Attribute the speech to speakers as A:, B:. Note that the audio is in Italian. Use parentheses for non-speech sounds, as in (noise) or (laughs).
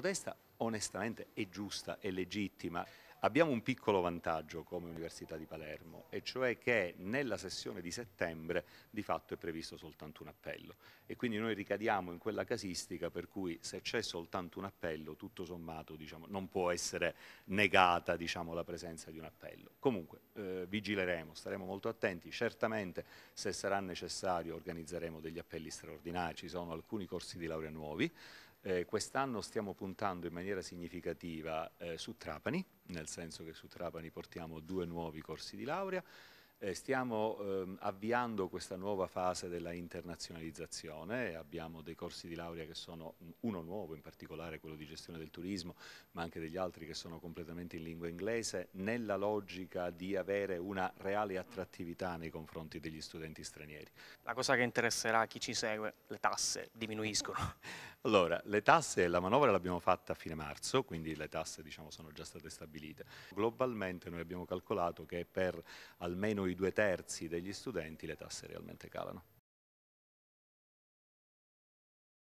A: protesta onestamente è giusta, è legittima. Abbiamo un piccolo vantaggio come Università di Palermo, e cioè che nella sessione di settembre di fatto è previsto soltanto un appello e quindi noi ricadiamo in quella casistica per cui se c'è soltanto un appello, tutto sommato diciamo, non può essere negata diciamo, la presenza di un appello. Comunque eh, vigileremo, staremo molto attenti, certamente se sarà necessario organizzeremo degli appelli straordinari, ci sono alcuni corsi di laurea nuovi, eh, Quest'anno stiamo puntando in maniera significativa eh, su Trapani, nel senso che su Trapani portiamo due nuovi corsi di laurea, eh, stiamo ehm, avviando questa nuova fase della internazionalizzazione, abbiamo dei corsi di laurea che sono uno nuovo, in particolare quello di gestione del turismo, ma anche degli altri che sono completamente in lingua inglese, nella logica di avere una reale attrattività nei confronti degli studenti stranieri.
B: La cosa che interesserà chi ci segue, le tasse diminuiscono.
A: (laughs) Allora, le tasse, la manovra l'abbiamo fatta a fine marzo, quindi le tasse diciamo, sono già state stabilite. Globalmente noi abbiamo calcolato che per almeno i due terzi degli studenti le tasse realmente calano.